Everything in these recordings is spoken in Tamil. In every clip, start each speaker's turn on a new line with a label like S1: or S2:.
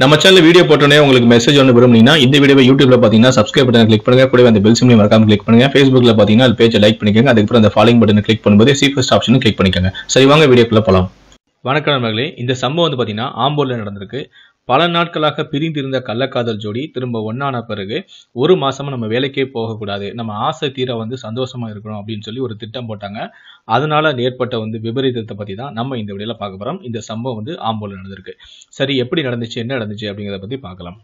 S1: நம்ம சேனல் வீடியோ போட்டோன்னே உங்களுக்கு மெசேஜ் ஒன்று விரும்புனீங்கன்னா இந்த வீடியோ யூடியூப்ல பார்த்தீங்கன்னா சப்ஸ்கிரைப் பட்டன் கிளிக் பண்ணுங்க கூட அந்த பெல் சிம்லையும் மறக்காம கிளிக் பண்ணுங்க ஃபேஸ்புக்ல பார்த்தீங்கன்னா அது பேஜை லைக் பண்ணிக்கோங்க அதுக்கப்புறம் அந்த ஃபாலோயிங் பட்டன் கிளிக் பண்ணும்போது ஃபர்ஸ்ட் ஆப்ஷன் கிளிக் பண்ணிக்கோங்க சரி வாங்க வீடியோக்குள்ள போகலாம் வணக்கம் நண்பர்களே இந்த சம்பவம் வந்து பார்த்தீங்கன்னா ஆம்பூரில் நடந்திருக்கு பல நாட்களாக பிரிந்திருந்த கள்ளக்காதல் ஜோடி திரும்ப ஒன்னான பிறகு ஒரு மாசமா நம்ம வேலைக்கே போகக்கூடாது நம்ம ஆசை தீர வந்து சந்தோஷமா இருக்கணும் அப்படின்னு சொல்லி ஒரு திட்டம் போட்டாங்க அதனால ஏற்பட்ட வந்து விபரீதத்தை பத்தி தான் நம்ம இந்த விடையில பார்க்க போறோம் இந்த சம்பவம் வந்து ஆம்பூர்ல நடந்திருக்கு சரி எப்படி நடந்துச்சு என்ன நடந்துச்சு அப்படிங்கிறத பத்தி பார்க்கலாம்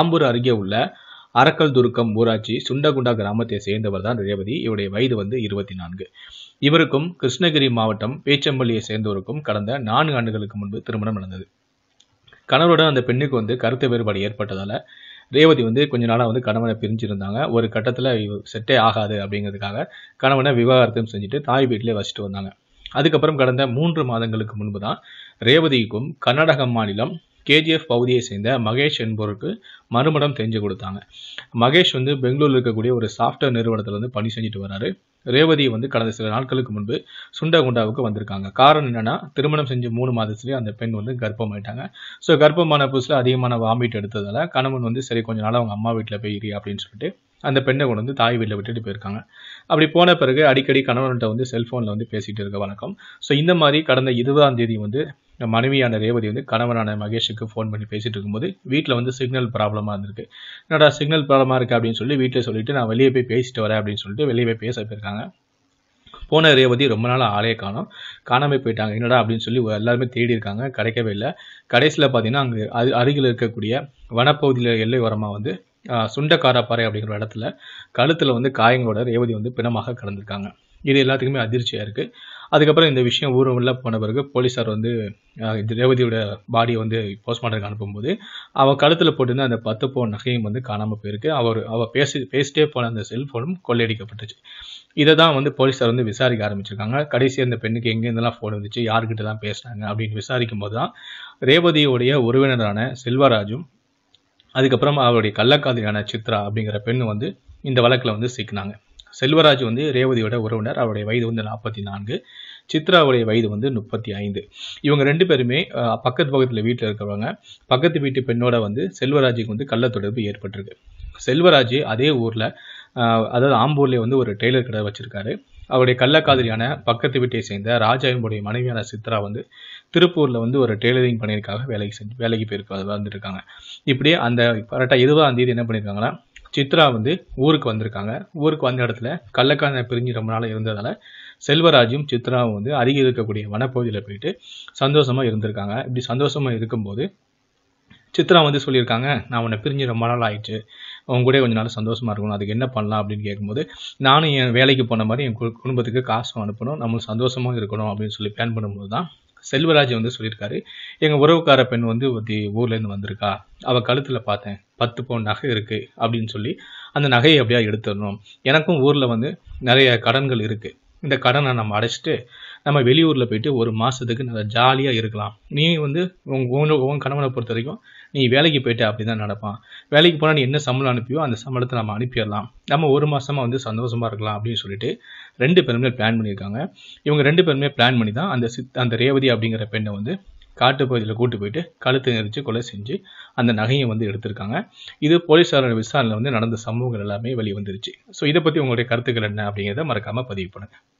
S1: ஆம்பூர் அருகே உள்ள அரக்கல் துருக்கம் ஊராட்சி சுண்டகுண்டா கிராமத்தை சேர்ந்தவர் தான் ரேவதி இவருடைய வயது வந்து இருபத்தி நான்கு இவருக்கும் கிருஷ்ணகிரி மாவட்டம் பேச்சம்பள்ளியை சேர்ந்தவருக்கும் கடந்த நான்கு ஆண்டுகளுக்கு முன்பு திருமணம் நடந்தது கணவரோட அந்த பெண்ணுக்கு வந்து கருத்து வேறுபாடு ஏற்பட்டதால் ரேவதி வந்து கொஞ்ச நாளாக வந்து கணவனை பிரிஞ்சிருந்தாங்க ஒரு கட்டத்தில் செட்டே ஆகாது அப்படிங்கிறதுக்காக கணவனை விவாகரத்தும் செஞ்சுட்டு தாய் வீட்டிலே வச்சுட்டு வந்தாங்க அதுக்கப்புறம் கடந்த மூன்று மாதங்களுக்கு முன்பு தான் ரேவதிக்கும் கர்நாடக மாநிலம் கேஜிஎஃப் பகுதியை சேர்ந்த மகேஷ் என்பவருக்கு மறுமடம் தெரிஞ்சு கொடுத்தாங்க மகேஷ் வந்து பெங்களூரில் இருக்கக்கூடிய ஒரு சாஃப்ட்வேர் நிறுவனத்தில் வந்து பணி செஞ்சுட்டு வராரு ரேவதி வந்து கடந்த சில நாட்களுக்கு முன்பு சுண்டகுண்டாவுக்கு வந்திருக்காங்க காரணம் என்னன்னா திருமணம் செஞ்சு மூணு மாதத்துலேயே அந்த பெண் வந்து கர்ப்பம் ஆயிட்டாங்க ஸோ கர்ப்பமான புதுசில் அதிகமான வாமிட் எடுத்ததால் கணவன் வந்து சரி கொஞ்ச நாள் அவங்க அம்மா வீட்டில் போய் அப்படின்னு சொல்லிட்டு அந்த பெண்ணை கொண்டு வந்து தாய் வீட்டில் விட்டுட்டு போயிருக்காங்க அப்படி போன பிறகு அடிக்கடி கணவன்கிட்ட வந்து செல்ஃபோனில் வந்து பேசிகிட்டு இருக்க வணக்கம் ஸோ இந்த மாதிரி கடந்த இருபதாம் தேதி வந்து மனைவியான ரேவதி வந்து கணவனான மகேஷுக்கு ஃபோன் பண்ணி பேசிகிட்டு இருக்கும்போது வீட்டில் வந்து சிக்னல் ப்ராப்ளமாக இருந்திருக்கு என்னடா சிக்னல் ப்ராப்ளமாக இருக்குது அப்படின்னு சொல்லி வீட்டில் சொல்லிவிட்டு நான் வெளியே போய் பேசிட்டு வரேன் அப்படின்னு சொல்லிட்டு வெளியே போய் பேச போயிருக்காங்க போன ரேவதி ரொம்ப நாள் ஆளே காணும் காணாமல் போயிட்டாங்க என்னடா அப்படின்னு சொல்லி எல்லாருமே தேடி இருக்காங்க கிடைக்கவே இல்லை கடைசியில் பார்த்தீங்கன்னா அங்கே அருகில் இருக்கக்கூடிய வனப்பகுதியில் எல்லை உரமாக வந்து சுண்டக்காராப்பாறை அப்படிங்கிற இடத்துல கழுத்தில் வந்து காயங்களோட ரேவதி வந்து பிணமாக கலந்துருக்காங்க இது எல்லாத்துக்குமே அதிர்ச்சியாக இருக்குது அதுக்கப்புறம் இந்த விஷயம் ஊர் உள்ள போன பிறகு போலீஸார் வந்து ரேவதியோட பாடியை வந்து போஸ்ட்மார்ட்டத்துக்கு அனுப்பும்போது அவள் கழுத்தில் போட்டிருந்த அந்த பத்து போன் நகையும் வந்து காணாமல் போயிருக்கு அவர் அவள் பேசி பேசிட்டே போன அந்த செல்ஃபோனும் கொள்ளையடிக்கப்பட்டுச்சு இதை தான் வந்து போலீஸார் வந்து விசாரிக்க ஆரம்பிச்சிருக்காங்க கடைசி அந்த பெண்ணுக்கு எங்கேருந்தெல்லாம் ஃபோன் வந்துச்சு யார்கிட்ட தான் பேசுனாங்க அப்படின்னு விசாரிக்கும் போது தான் ரேவதியோடைய உறவினரான செல்வராஜும் அதுக்கப்புறம் அவருடைய கள்ளக்காதலியான சித்ரா அப்படிங்கிற பெண் வந்து இந்த வழக்கில் வந்து சிக்கினாங்க செல்வராஜ் வந்து ரேவதியோட உறவினர் அவருடைய வயது வந்து நாற்பத்தி நான்கு சித்ராவுடைய வயது வந்து முப்பத்தி ஐந்து இவங்க ரெண்டு பேருமே பக்கத்து பக்கத்தில் வீட்டில் இருக்கிறவங்க பக்கத்து வீட்டு பெண்ணோட வந்து செல்வராஜுக்கு வந்து கள்ள தொடர்பு ஏற்பட்டிருக்கு செல்வராஜ் அதே ஊரில் அதாவது ஆம்பூர்லேயே வந்து ஒரு டெய்லர் கடை வச்சுருக்காரு அவருடைய கள்ளக்காதிரியான பக்கத்து வீட்டை சேர்ந்த ராஜாவினுடைய மனைவியான சித்ரா வந்து திருப்பூரில் வந்து ஒரு டெய்லரிங் பண்ணியிருக்காங்க வேலைக்கு செஞ்சு வேலைக்கு போயிருக்க வந்துருக்காங்க இப்படியே அந்த கரெக்டாக இருபதாம் தேதி என்ன பண்ணியிருக்காங்கன்னா சித்ரா வந்து ஊருக்கு வந்திருக்காங்க ஊருக்கு வந்த இடத்துல கள்ளக்கான பிரிஞ்சு ரொம்ப நாள் இருந்ததால் செல்வராஜும் சித்ராவும் வந்து அருகே இருக்கக்கூடிய வனப்பகுதியில் போயிட்டு சந்தோஷமாக இருந்திருக்காங்க இப்படி சந்தோஷமாக இருக்கும்போது சித்ரா வந்து சொல்லியிருக்காங்க நான் உன்னை பிரிஞ்சு ரொம்ப நாள் ஆயிடுச்சு அவங்க கூட கொஞ்சம் நாள் சந்தோஷமாக இருக்கணும் அதுக்கு என்ன பண்ணலாம் அப்படின்னு கேட்கும்போது நானும் என் வேலைக்கு போன மாதிரி என் குடும்பத்துக்கு காசும் அனுப்பணும் நம்மளும் சந்தோஷமாக இருக்கணும் அப்படின்னு சொல்லி பிளான் பண்ணும்போது தான் செல்வராஜ் வந்து சொல்லியிருக்காரு எங்கள் உறவுக்கார பெண் வந்து ஒரு ஊர்லேருந்து வந்திருக்கா அவள் கழுத்தில் பார்த்தேன் பத்து பவுன் நகை இருக்குது அப்படின்னு சொல்லி அந்த நகையை அப்படியே எடுத்துடணும் எனக்கும் ஊரில் வந்து நிறைய கடன்கள் இருக்குது இந்த கடனை நம்ம அடைச்சிட்டு நம்ம வெளியூரில் போயிட்டு ஒரு மாதத்துக்கு நல்லா ஜாலியாக இருக்கலாம் நீ வந்து உங்கள் உன் கணவனை பொறுத்த வரைக்கும் நீ வேலைக்கு போயிட்டு அப்படி தான் நடப்பான் வேலைக்கு போனால் நீ என்ன சம்பளம் அனுப்பியோ அந்த சம்பளத்தை நம்ம அனுப்பிடலாம் நம்ம ஒரு மாதமாக வந்து சந்தோஷமாக இருக்கலாம் அப்படின்னு சொல்லிட்டு ரெண்டு பேருமே பிளான் பண்ணியிருக்காங்க இவங்க ரெண்டு பேருமே பிளான் பண்ணி தான் அந்த சித் அந்த ரேவதி அப்படிங்கிற பெண்ணை வந்து காட்டுப்பகுதியில் கூட்டு போயிட்டு கழுத்து நெரிச்சு கொலை செஞ்சு அந்த நகையை வந்து எடுத்திருக்காங்க இது போலீஸாரோட விசாரணையில் வந்து நடந்த சம்பவங்கள் எல்லாமே வெளியே வந்துருச்சு ஸோ இதை பற்றி உங்களுடைய கருத்துக்கள் என்ன அப்படிங்கிறத மறக்காமல் பதிவு பண்ணுங்கள்